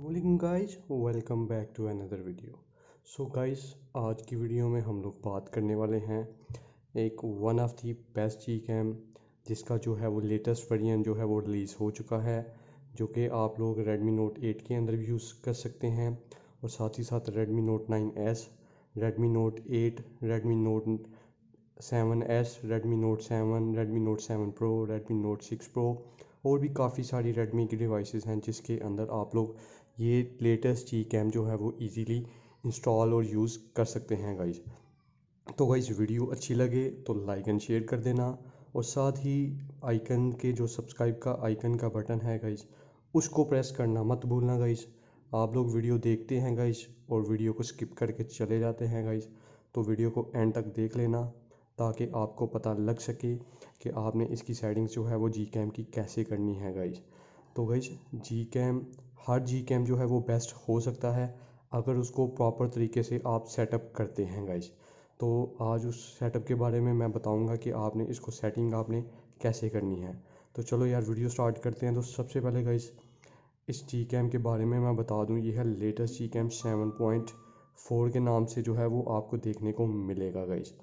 morning guys welcome back to another video so guys आज की video में हम लोग बात करने वाले हैं एक one of the best G cam जिसका जो है वो लेटेस्ट वर्जन जो है वो रिलीज़ हो चुका है जो कि आप लोग Redmi Note 8 के अंदर भी यूज़ कर सकते हैं और साथ ही साथ Redmi Note 9s, Redmi Note 8, Redmi Note 7s, Redmi Note 7, Redmi Note 7 Pro, Redmi Note 6 Pro और भी काफ़ी सारी Redmi की डिवाइसेस हैं जिसके अंदर आप लोग ये लेटेस्ट जी कैम जो है वो ईज़िली इंस्टॉल और यूज़ कर सकते हैं गाइज तो गाइज वीडियो अच्छी लगे तो लाइक एंड शेयर कर देना और साथ ही आइकन के जो सब्सक्राइब का आइकन का बटन है गाइज उसको प्रेस करना मत भूलना गाइज आप लोग वीडियो देखते हैं गाइज और वीडियो को स्किप करके चले जाते हैं गाइज तो वीडियो को एंड तक देख लेना ताकि आपको पता लग सके कि आपने इसकी सेटिंग्स जो है वो जी कैम की कैसे करनी है गाइज तो गईज जी कैम हर जी कैम जो है वो बेस्ट हो सकता है अगर उसको प्रॉपर तरीके से आप सेटअप करते हैं गाइज तो आज उस सेटअप के बारे में मैं बताऊंगा कि आपने इसको सेटिंग आपने कैसे करनी है तो चलो यार वीडियो स्टार्ट करते हैं तो सबसे पहले गाइज इस जी कैम के बारे में मैं बता दूं ये है latest G cam seven point four के नाम से जो है वो आपको देखने को मिलेगा गाइज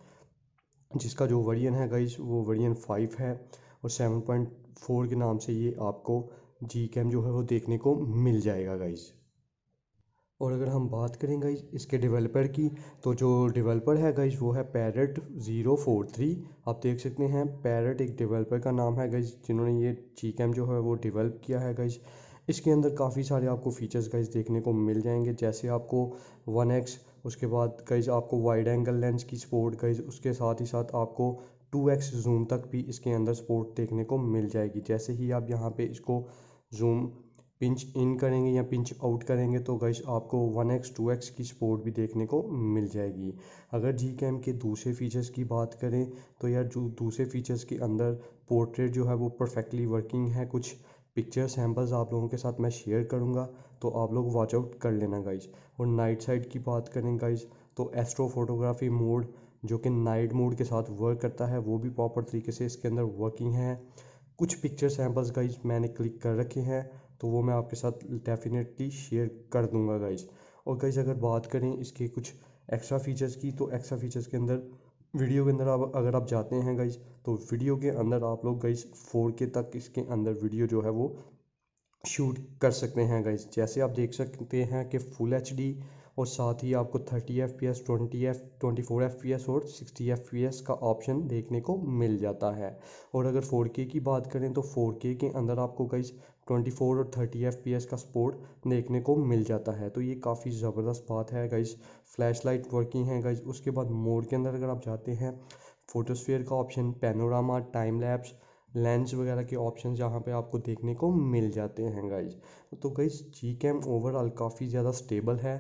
जिसका जो वरियन है गाइज वो वरियन फाइव है और सेवन पॉइंट फोर के नाम से ये आपको जी कैम जो है वो देखने को मिल जाएगा गाइज और अगर हम बात करें गाइज इसके डेवलपर की तो जो डेवलपर है गाइज वो है पैरट ज़ीरो फोर थ्री आप देख सकते हैं पैरट एक डेवलपर का नाम है गाइज जिन्होंने ये जी कैम जो है वो डेवलप किया है गाइज इसके अंदर काफ़ी सारे आपको फीचर्स गाइज देखने को मिल जाएंगे जैसे आपको वन एक्स उसके बाद गाइज आपको वाइड एंगल लेंस की सपोर्ट गाइज उसके साथ ही साथ आपको टू एक्स जूम तक भी इसके अंदर सपोर्ट देखने को मिल जाएगी जैसे ही आप यहाँ पे इसको जूम पिंच इन करेंगे या पिंच आउट करेंगे तो गैस आपको वन एक्स टू एक्स की सपोर्ट भी देखने को मिल जाएगी अगर जी कैम के दूसरे फीचर्स की बात करें तो यार जो दूसरे फीचर्स के अंदर पोर्ट्रेट जो है वो परफेक्टली वर्किंग है कुछ पिक्चर सैम्पल्स आप लोगों के साथ मैं शेयर करूँगा तो आप लोग वॉच आउट कर लेना गाइज और नाइट साइड की बात करें गाइज तो एस्ट्रो फोटोग्राफी मोड जो कि नाइट मोड के साथ वर्क करता है वो भी प्रॉपर तरीके से इसके अंदर वर्किंग है कुछ पिक्चर सैम्पल्स गाइज मैंने क्लिक कर रखे हैं तो वो मैं आपके साथ डेफिनेटली शेयर कर दूंगा गाइज और गाइज अगर बात करें इसके कुछ एक्स्ट्रा फीचर्स की तो एक्स्ट्रा फीचर्स के अंदर वीडियो के अंदर आप अगर आप जाते हैं गाइज तो वीडियो के अंदर आप लोग गाइज फोर के तक इसके अंदर वीडियो जो है वो शूट कर सकते हैं गाइज जैसे आप देख सकते हैं कि फुल एच डी और साथ ही आपको thirty F P S twenty F twenty four F P S और सिक्सटी एफ पी एस का ऑप्शन देखने को मिल जाता है और अगर फोर के की बात करें तो फोर के के अंदर आपको कई ट्वेंटी फोर और थर्टी एफ पी एस का सपोर्ट देखने को मिल जाता है तो ये काफ़ी ज़बरदस्त बात है गाइज फ्लैश लाइट वर्किंग है गाइज उसके बाद मोड के अंदर अगर आप जाते हैं फोटोस्फेयर का option panorama time lapse lens वगैरह के ऑप्शन यहाँ पे आपको देखने को मिल जाते हैं गाइज तो गाइज जी कैम ओवरऑल काफ़ी ज़्यादा स्टेबल है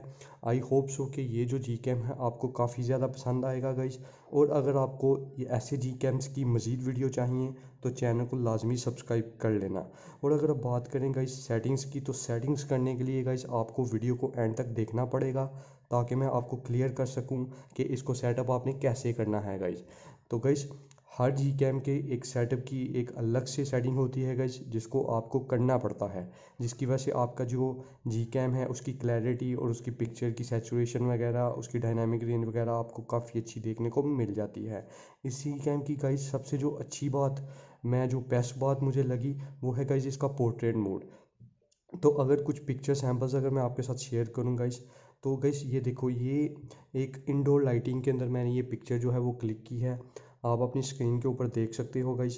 आई होप सो कि ये जो जी कैम है आपको काफ़ी ज़्यादा पसंद आएगा गाइज और अगर आपको ये ऐसे जी कैम्स की मज़ीद वीडियो चाहिए तो चैनल को लाजमी सब्सक्राइब कर लेना और अगर आप बात करें गाइज सेटिंग्स की तो सेटिंग्स करने के लिए गाइज आपको वीडियो को एंड तक देखना पड़ेगा ताकि मैं आपको क्लियर कर सकूँ कि इसको सेटअप आपने कैसे करना है गाइज तो गाइज हर जी कैम के एक सेटअप की एक अलग से सेटिंग होती है गज जिसको आपको करना पड़ता है जिसकी वजह से आपका जो जी कैम है उसकी क्लैरिटी और उसकी पिक्चर की सेचुरेशन वगैरह उसकी डायनामिक रेंज वगैरह आपको काफ़ी अच्छी देखने को मिल जाती है इस जी कैम की गई सबसे जो अच्छी बात मैं जो बेस्ट बात मुझे लगी वो है गज इसका पोर्ट्रेट मोड तो अगर कुछ पिक्चर सैम्पल्स अगर मैं आपके साथ शेयर करूँ गाइज तो गाइज ये देखो ये एक इंडोर लाइटिंग के अंदर मैंने ये पिक्चर जो है वो क्लिक की है आप अपनी स्क्रीन के ऊपर देख सकते हो गई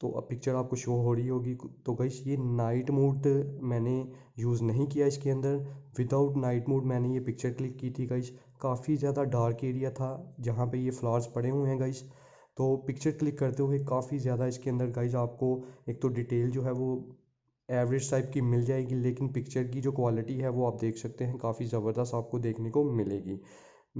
तो अब पिक्चर आपको शो हो रही होगी तो गई ये नाइट मोड मैंने यूज़ नहीं किया इसके अंदर विदाउट नाइट मोड मैंने ये पिक्चर क्लिक की थी गई काफ़ी ज़्यादा डार्क एरिया था जहाँ पे ये फ्लावर्स पड़े हुए हैं गई तो पिक्चर क्लिक करते हुए काफ़ी ज़्यादा इसके अंदर गाइस आपको एक तो डिटेल जो है वो एवरेज टाइप की मिल जाएगी लेकिन पिक्चर की जो क्वालिटी है वो आप देख सकते हैं काफ़ी ज़बरदस्त आपको देखने को मिलेगी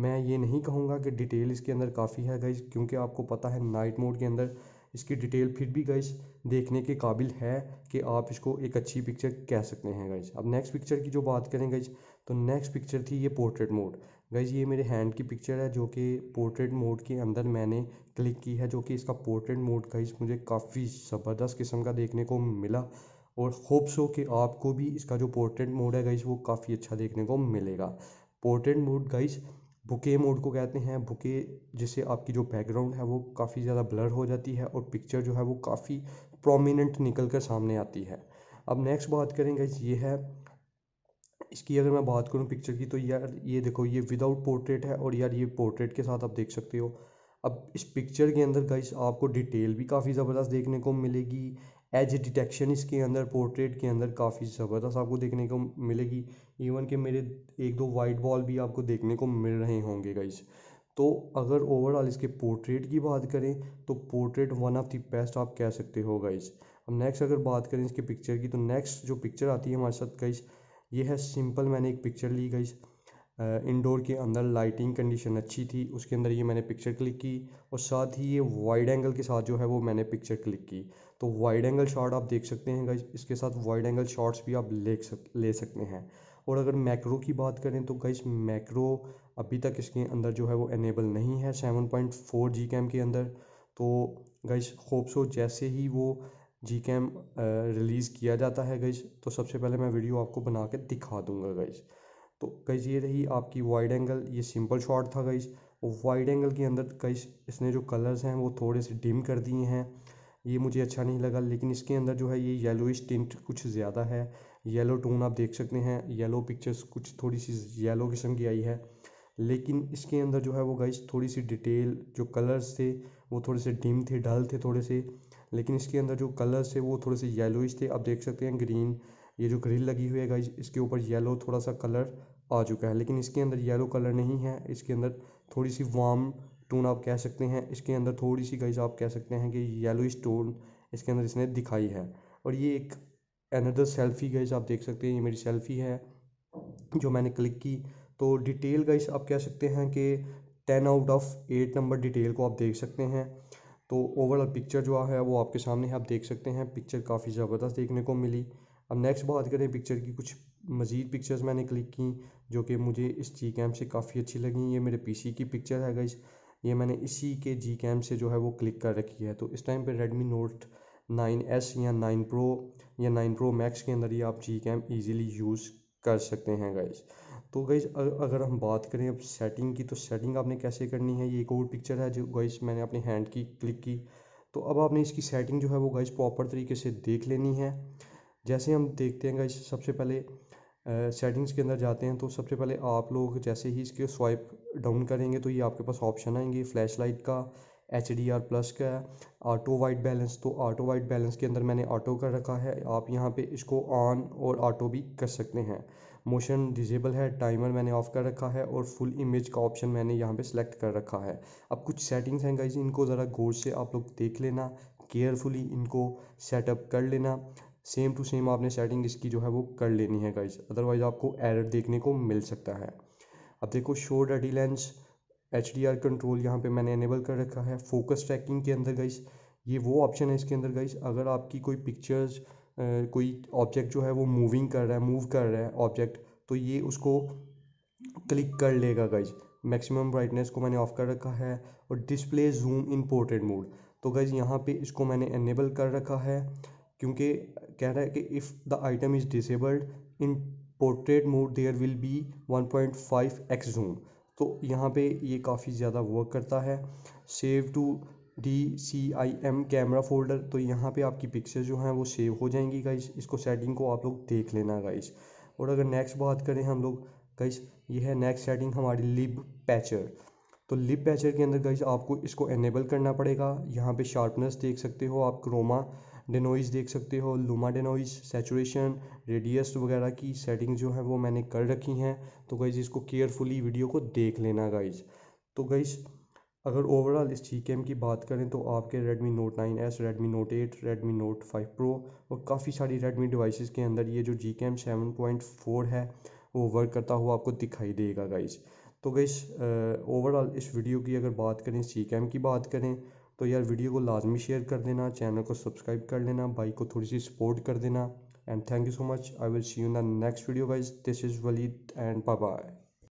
मैं ये नहीं कहूँगा कि डिटेल इसके अंदर काफ़ी है गाइस क्योंकि आपको पता है नाइट मोड के अंदर इसकी डिटेल फिर भी गाइस देखने के काबिल है कि आप इसको एक अच्छी पिक्चर कह सकते हैं गाइस अब नेक्स्ट पिक्चर की जो बात करें गाइस तो नेक्स्ट पिक्चर थी ये पोर्ट्रेट मोड गाइस ये मेरे हैंड की पिक्चर है जो कि पोर्ट्रेट मोड के अंदर मैंने क्लिक की है जो कि इसका पोर्ट्रेट मोड गाइस मुझे काफ़ी ज़बरदस्त किस्म का देखने को मिला और होप्स हो कि आपको भी इसका जो पोर्ट्रेट मोड है गाइस वो काफ़ी अच्छा देखने को मिलेगा portrait mode guys bokeh mode को कहते हैं बुके जिससे आपकी जो बैकग्राउंड है वो काफ़ी ज़्यादा ब्लर हो जाती है और पिक्चर जो है वो काफ़ी प्रोमिनेंट निकल कर सामने आती है अब नेक्स्ट बात करेंगे ये है इसकी अगर मैं बात करूँ पिक्चर की तो यार ये देखो ये विदाउट पोर्ट्रेट है और यार ये पोर्ट्रेट के साथ आप देख सकते हो अब इस पिक्चर के अंदर गाइस आपको डिटेल भी काफ़ी ज़बरदस्त देखने को मिलेगी एज डिटेक्शन इसके अंदर पोर्ट्रेट के अंदर काफ़ी ज़बरदस्त आपको देखने को मिलेगी इवन कि मेरे एक दो वाइट बॉल भी आपको देखने को मिल रहे होंगे गाइज तो अगर ओवरऑल इसके पोर्ट्रेट की बात करें तो portrait one of the best आप कह सकते हो गाइज अब नेक्स्ट अगर बात करें इसके पिक्चर की तो नेक्स्ट जो पिक्चर आती है हमारे साथ गाइज ये है सिंपल मैंने एक पिक्चर ली गाइज इंडोर के अंदर लाइटिंग कंडीशन अच्छी थी उसके अंदर ये मैंने पिक्चर क्लिक की और साथ ही ये वाइड एंगल के साथ जो है वो मैंने पिक्चर क्लिक की तो वाइड एंगल शॉट आप देख सकते हैं गाइज इसके साथ वाइड एंगल शॉट्स भी आप ले सक ले सकते हैं और अगर मैक्रो की बात करें तो गई मैक्रो अभी तक इसके अंदर जो है वो एनेबल नहीं है seven point four G cam के अंदर तो गई होप सो जैसे ही वो जी कैम रिलीज़ किया जाता है गई तो सबसे पहले मैं वीडियो आपको बना के दिखा दूंगा गई तो गई ये रही आपकी वाइड एंगल ये सिंपल शॉट था गई वाइड एंगल के अंदर गई इसने जो कलर्स हैं वो थोड़े से डिम कर दिए हैं ये मुझे अच्छा नहीं लगा लेकिन इसके अंदर जो है ये येलोइश टिंट कुछ ज़्यादा है येलो टोन आप देख सकते हैं येलो पिक्चर्स कुछ थोड़ी सी येलो किस्म की आई है लेकिन इसके अंदर जो है वो गाइस थोड़ी सी डिटेल जो कलर्स थे वो थोड़े से डिम थे डल थे थोड़े से लेकिन इसके अंदर जो कलर्स थे वो थोड़े से येलोइश थे आप देख सकते हैं ग्रीन ये जो ग्रिल लगी हुई है गाइस इसके ऊपर येलो थोड़ा सा कलर आ चुका है लेकिन इसके अंदर येलो कलर नहीं है इसके अंदर थोड़ी सी वार्म टोन आप कह सकते हैं इसके अंदर थोड़ी सी गाइस आप कह सकते हैं कि येलोइश टोन इसके अंदर इसने दिखाई है और ये एक अनदर सेल्फी गाइस आप देख सकते हैं ये मेरी सेल्फी है जो मैंने क्लिक की तो डिटेल गाइस आप कह सकते हैं कि ten out of eight number detail को आप देख सकते हैं तो ओवरऑल पिक्चर जो है वो आपके सामने है आप देख सकते हैं पिक्चर काफ़ी ज़बरदस्त देखने को मिली अब नेक्स्ट बात करें पिक्चर की कुछ मज़ीद पिक्चर्स मैंने क्लिक की जो कि मुझे इस जी कैम से काफ़ी अच्छी लगी ये मेरे पीसी की पिक्चर है गाइस ये मैंने इसी के जी कैम से जो है वो क्लिक कर रखी है तो इस टाइम पे रेडमी नोट नाइन एस या नाइन प्रो या नाइन प्रो मैक्स के अंदर ही आप जी कैम ईजिली यूज़ कर सकते हैं गाइज तो गाइज अगर हम बात करें अब सेटिंग की तो सेटिंग आपने कैसे करनी है ये एक और पिक्चर है जो गाइज मैंने अपने हैंड की क्लिक की तो अब आपने इसकी सेटिंग जो है वो गाइज प्रॉपर तरीके से देख लेनी है जैसे हम देखते हैं गाइज सबसे पहले सेटिंग्स uh, के अंदर जाते हैं तो सबसे पहले आप लोग जैसे ही इसके स्वाइप डाउन करेंगे तो ये आपके पास ऑप्शन आएंगे फ्लैश लाइट का एच डी आर प्लस का ऑटो वाइट बैलेंस तो ऑटो वाइट बैलेंस के अंदर मैंने ऑटो कर रखा है आप यहाँ पे इसको ऑन और ऑटो भी कर सकते हैं मोशन डिजेबल है टाइमर मैंने ऑफ़ कर रखा है और फुल इमेज का ऑप्शन मैंने यहाँ पे सेलेक्ट कर रखा है अब कुछ सेटिंग्स हैं गाइज इनको ज़रा गौर से आप लोग देख लेना केयरफुली इनको सेटअप कर लेना सेम टू सेम आपने सेटिंग इसकी जो है वो कर लेनी है गाइज अदरवाइज़ आपको एरर देखने को मिल सकता है अब देखो शो डटी lens H D R control यहाँ पे मैंने इनेबल कर रखा है फोकस ट्रैकिंग के अंदर गई ये वो ऑप्शन है इसके अंदर गई अगर आपकी कोई पिक्चर्स कोई ऑब्जेक्ट जो है वो मूविंग कर रहा है मूव कर रहा है ऑब्जेक्ट तो ये उसको क्लिक कर लेगा गाइज मैक्सिमम ब्राइटनेस को मैंने ऑफ कर रखा है और display zoom in portrait mode तो गाइज यहाँ पे इसको मैंने इनेबल कर रखा है क्योंकि कह रहा है कि if the item is disabled in portrait mode there will be 1.5 X zoom तो यहाँ पे ये काफ़ी ज़्यादा वर्क करता है save to D C I M camera folder तो यहाँ पे आपकी पिक्चर जो हैं वो सेव हो जाएंगी गाइस इसको सेटिंग को आप लोग देख लेना गाइस और अगर नेक्स्ट बात करें हम लोग गाइस ये है नेक्स्ट सेटिंग हमारी लिप पैचर तो लिप पैचर के अंदर गाइस आपको इसको एनेबल करना पड़ेगा यहाँ पे शार्पनेस देख सकते हो आप क्रोमा डिनोइज देख सकते हो लुमा डेनोइज सेचुरेशन रेडियस वगैरह की सेटिंग जो है वो मैंने कर रखी हैं तो गाइज़ इसको केयरफुली वीडियो को देख लेना गाइज़ तो गाइज़ अगर ओवरऑल इस जी की बात करें तो आपके Redmi Note 9s, Redmi Note 8, Redmi Note 5 Pro और काफ़ी सारी Redmi डिवाइसेस के अंदर ये जो जी फोर है वो वर्क करता हुआ आपको दिखाई देगा गाइज तो गाइज ओवरऑल इस वीडियो की अगर बात करें इस सी की बात करें तो यार वीडियो को लाजमी शेयर कर देना चैनल को सब्सक्राइब कर लेना भाई को थोड़ी सी सपोर्ट कर देना and thank you so much I will see you in the next video guys this is Waleed and bye bye